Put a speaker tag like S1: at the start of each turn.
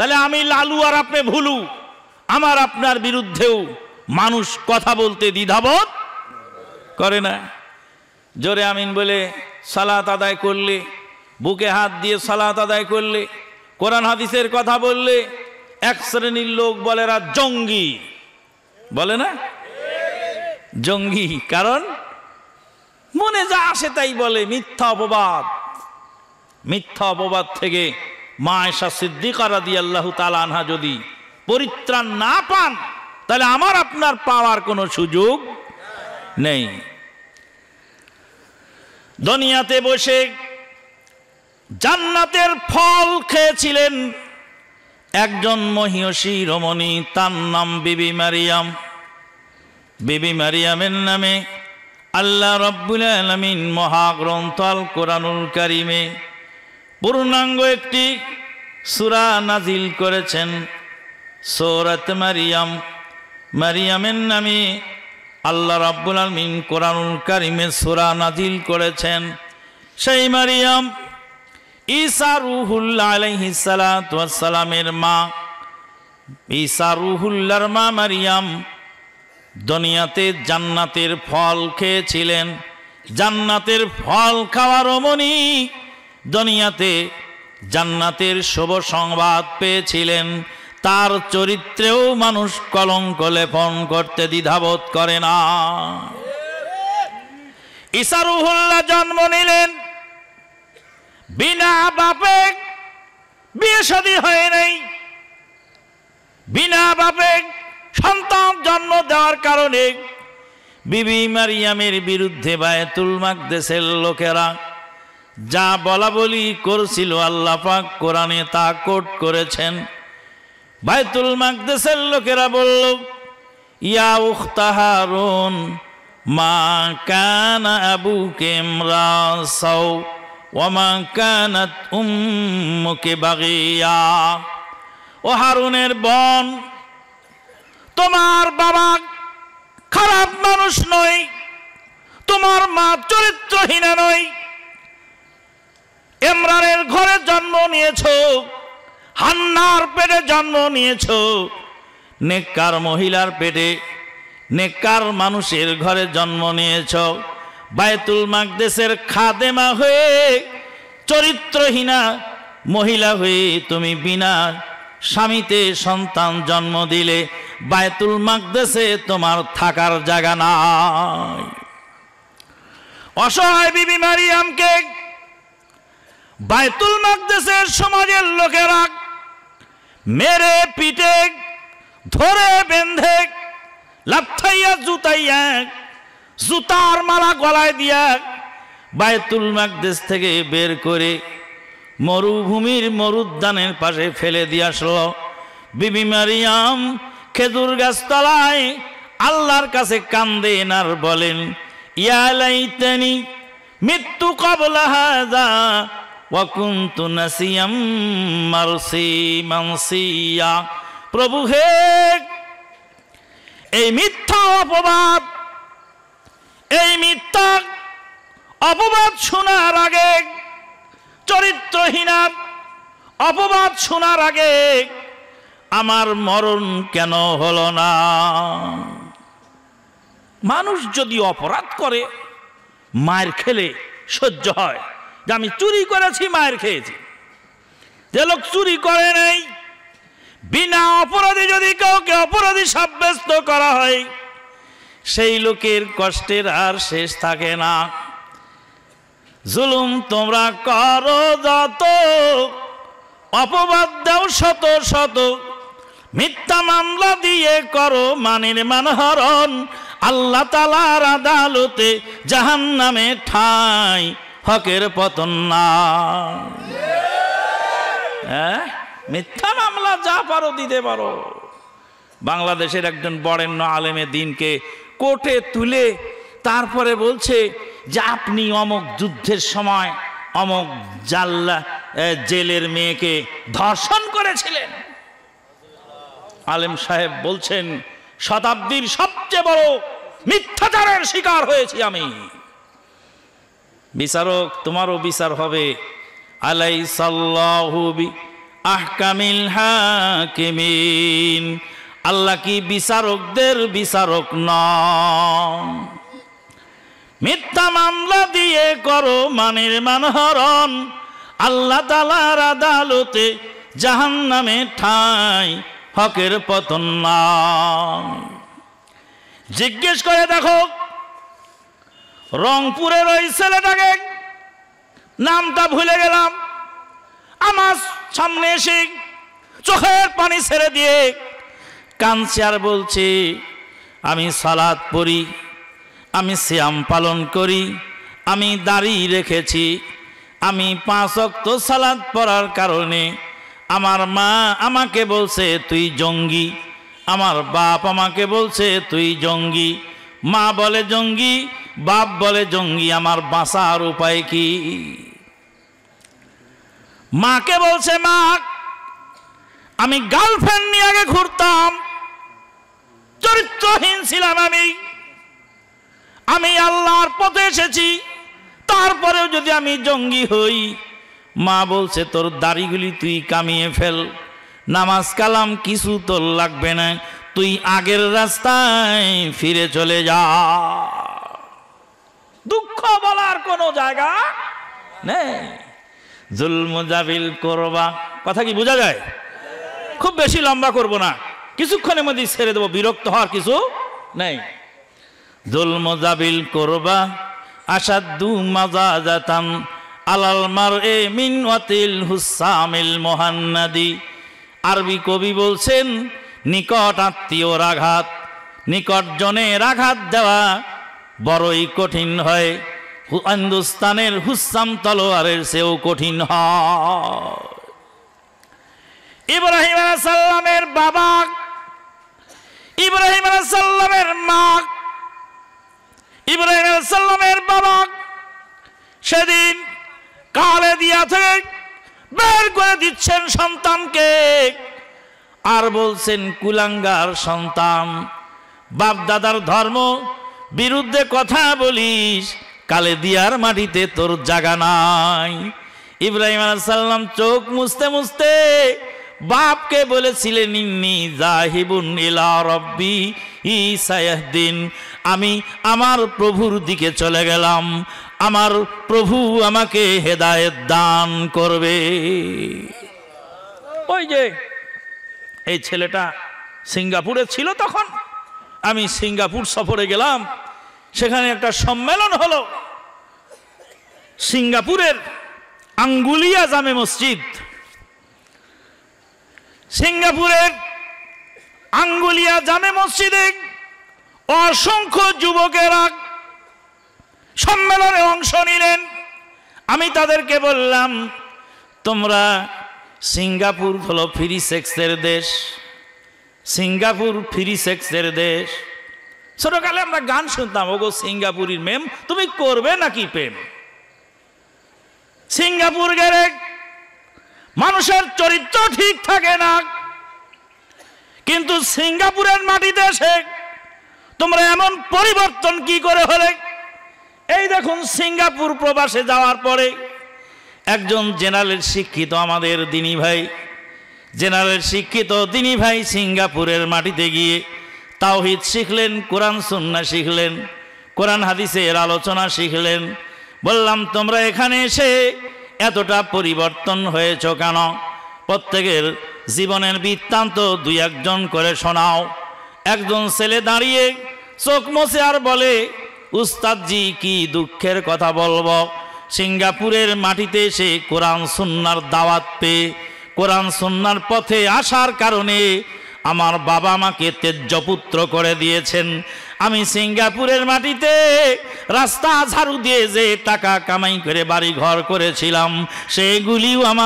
S1: তাহলে আমি লালু আর আপনি ভুলু আমার আপনার বিরুদ্ধেও মানুষ কথা বলতে দ্বিধাবোধ করে না জোরে আমিন বলে সালাত আদায় করলে বুকে হাত দিয়ে সালাত আদায় করলে কোরআন হাদিসের কথা বললে এক শ্রেণীর লোক বলে রা জঙ্গি বলে না জঙ্গি কারণ মনে যা আসে তাই বলে মিথ্যা অপবাদ মিথ্যা অপবাদ থেকে মা এসা সিদ্দিকারা দিয়ে আল্লাহ আনহা যদি পরিত্রাণ না পান তাহলে আমার আপনার পাওয়ার কোনো সুযোগ নেই দুনিয়াতে বসে জান্নাতের ফল খেয়েছিলেন একজন মহিয়সী রমণী তার নাম বিবি মারিয়াম বিবি মারিয়ামের নামে আল্লাহ রব্বুল আলমিন মহাগ্রন্থ আল কোরআনুল কারিমে পূর্ণাঙ্গ একটি সুরা নাজিল করেছেন সৌরত মারিয়াম মারিয়ামের নামে আল্লাহ রাব্বুল আলমিন কোরআনুল কারিমে সুরা নাজিল করেছেন সেই মারিয়াম ঈসা রুহুল্লা আলহিসালামের মা ঈসা রুহুল্লার মা মারিয়াম দুনিয়াতে জান্নাতের ফল খেয়েছিলেন জান্নাতের ফল খাওয়ার মনি দুনিয়াতে জান্নাতের শুভ সংবাদ পেয়েছিলেন তার চরিত্রেও মানুষ কলঙ্ক লেপন করতে দ্বিধাবোধ করে না ইসারুহুল্লা জন্ম নিলেন বিনা বাপে বিয়ে সাদী হয়ে নেই বিনা বাপে সন্তান জন্ম দেওয়ার কারণে বিবি মারিয়ামের বিরুদ্ধে বায়তুল মাকদেশের লোকেরা যা বলা বলি করছিল আল্লাহ পাক কোরআনে তা কোট করেছেন বাইতুল মাকদেশের লোকেরা বলল ইয়া উখতাহারুন মা কান আবু কেমরা সাউ ওমা কানাত উম্মুকে বাগিয়া ও হারুনের বন তোমার বাবা খারাপ মানুষ নয় তোমার মা চরিত্রহীনা নয় নিয়েছ হান্নার পেটে জন্ম নিয়েছ নেককার মহিলার পেটে নেককার মানুষের ঘরে জন্ম নিয়েছ বায়তুল মাকদেশের খাদেমা হয়ে চরিত্রহীনা মহিলা হয়ে তুমি বিনা স্বামীতে সন্তান জন্ম দিলে বায়তুল মাকদেশে তোমার থাকার জায়গা নাই অসহায় বিবি মারিয়ামকে বাইতুল মাকদেশের সমাজের লোকেরা মেরে পিটে ধরে বেঁধে লাফাইয়া জুতাইয়া জুতার মালা গলায় দিয়া বায়তুল মাকদেশ থেকে বের করে মরুভূমির মরুদ্যানের পাশে ফেলে দিয়ে আসল বিবি মারিয়াম খেজুর গাছতলায় আল্লাহর কাছে কান্দেন আর বলেন ইয়ালাইতেনি মৃত্যু কবলা হাজা মানসিয়া প্রভু হে এই মিথ্যা অপবাদ এই মিথ্যা অপবাদ শোনার আগে চরিত্রহীনার অপবাদ শোনার আগে আমার মরণ কেন হল না মানুষ যদি অপরাধ করে মায়ের খেলে সহ্য হয় যে আমি চুরি করেছি মায়ের খেয়েছি যে লোক চুরি করে নাই বিনা অপরাধী যদি কাউকে অপরাধী সাব্যস্ত করা হয় সেই লোকের কষ্টের আর শেষ থাকে না জুলুম তোমরা করো যত অপবাদ দাও শত শত মিথ্যা মামলা দিয়ে করো মানের মানহরণ আল্লাহ তালার আদালতে জাহান নামে ঠাঁই হকের পতন না হ্যাঁ মিথ্যা মামলা যা পারো দিতে পারো বাংলাদেশের একজন বরেণ্য আলেমে দিনকে কোটে তুলে তারপরে বলছে যে আপনি অমক যুদ্ধের সময় অমক জাল্লা জেলের মেয়েকে ধর্ষণ করেছিলেন আলেম সাহেব বলছেন শতাব্দীর সবচেয়ে বড় মিথ্যাচারের শিকার হয়েছি আমি বিচারক তোমারও বিচার হবে আলাই সাল্লাহুবি আহকামিল হাকিমিন আল্লাহ কি বিচারকদের বিচারক নন মিথ্যা মামলা দিয়ে করো মানের মানহরণ আল্লাহ তালার আদালতে জাহান নামে ঠাই হকের পতন জিজ্ঞেস করে দেখো রংপুরের ওই ছেলেটাকে নামটা ভুলে গেলাম আমার সামনে এসে চোখের পানি ছেড়ে দিয়ে কাঁদছে আর বলছে আমি সালাদ পড়ি আমি শ্যাম পালন করি আমি দাড়ি রেখেছি আমি পাঁচ অক্ত সালাদ পড়ার কারণে আমার মা আমাকে বলছে তুই জঙ্গি আমার বাপ আমাকে বলছে তুই জঙ্গি মা বলে জঙ্গি বাপ বলে জঙ্গি আমার বাঁচার উপায় কি মাকে বলছে মা আমি গার্লফ্রেন্ড নিয়ে আগে ঘুরতাম চরিত্রহীন ছিলাম আমি আমি আল্লাহর পথে এসেছি তারপরেও যদি আমি জঙ্গি হই মা বলছে তোর দাড়িগুলি তুই কামিয়ে ফেল নামাজ কালাম কিছু তোর লাগবে না তুই আগের রাস্তায় ফিরে চলে যা দুঃখ বলার কোনো জায়গা নেই জুলমুজাবিল করবা কথা কি বোঝা যায় খুব বেশি লম্বা করব না কিছুক্ষণের মধ্যে ছেড়ে দেবো বিরক্ত হওয়ার কিছু নেই জুলমুজাবিল করবা আসাদ দু মাজা যাতাম আলাল মার এ মিন ওয়াতিল হুসামিল মোহান্নাদি আরবি কবি বলছেন নিকট আত্মীয়র আঘাত নিকটজনের আঘাত দেওয়া বড়ই কঠিন হয় হিন্দুস্তানের হুসাম তলোয়ারের সেও কঠিন হয় ইব্রাহিম আলাইসাল্লামের বাবা ইব্রাহিম আলাইসাল্লামের মা ইব্রাহিম আলাইসাল্লামের বাবা সেদিন কালে দিয়া থেকে বের করে দিচ্ছেন সন্তানকে আর বলছেন কুলাঙ্গার সন্তান বাপ দাদার ধর্ম বিরুদ্ধে কথা বলিস কালে দিয়ার মাটিতে তোর জাগা নাই ইব্রাহিম আলাইসাল্লাম চোখ মুছতে মুছতে বাপকে বলেছিলেন ইন্নি জাহিবুন ইলা রব্বি ইসায়াহদিন আমি আমার প্রভুর দিকে চলে গেলাম আমার প্রভু আমাকে হেদায়েত দান করবে ওই যে এই ছেলেটা সিঙ্গাপুরে ছিল তখন আমি সিঙ্গাপুর সফরে গেলাম সেখানে একটা সম্মেলন হলো সিঙ্গাপুরের আঙ্গুলিয়া জামে মসজিদ সিঙ্গাপুরের আঙ্গুলিয়া জামে মসজিদে অসংখ্য যুবকেরা সম্মেলনে অংশ নিলেন আমি তাদেরকে বললাম তোমরা সিঙ্গাপুর হলো ফ্রি সেক্সের দেশ সিঙ্গাপুর ফ্রি সেক্সের দেশ ছোটকালে আমরা গান শুনতাম ওগো সিঙ্গাপুরের মেম তুমি করবে নাকি প্রেম সিঙ্গাপুর গেলে মানুষের চরিত্র ঠিক থাকে না কিন্তু সিঙ্গাপুরের মাটিতে এসে তোমরা এমন পরিবর্তন কি করে হলে এই দেখুন সিঙ্গাপুর প্রবাসে যাওয়ার পরে একজন জেনারেল শিক্ষিত আমাদের দিনী ভাই জেনারেল শিক্ষিত দিনী ভাই সিঙ্গাপুরের মাটিতে গিয়ে তাওহিদ শিখলেন কোরআন সুন্না শিখলেন কোরআন হাদিসের আলোচনা শিখলেন বললাম তোমরা এখানে এসে এতটা পরিবর্তন হয়েছ কেন প্রত্যেকের জীবনের বৃত্তান্ত দুই একজন করে শোনাও একজন ছেলে দাঁড়িয়ে চোখ মসে আর বলে উস্তাদজি কি দুঃখের কথা বলবো সিঙ্গাপুরের মাটিতে এসে কোরআন সুন্নার দাওয়াত পেয়ে কোরআন সুন্নার পথে আসার কারণে আমার বাবা মাকে তেজপুত্র করে দিয়েছেন আমি সিঙ্গাপুরের মাটিতে রাস্তা ঝাড়ু দিয়ে যে টাকা কামাই করে বাড়ি ঘর করেছিলাম সেগুলিও আমার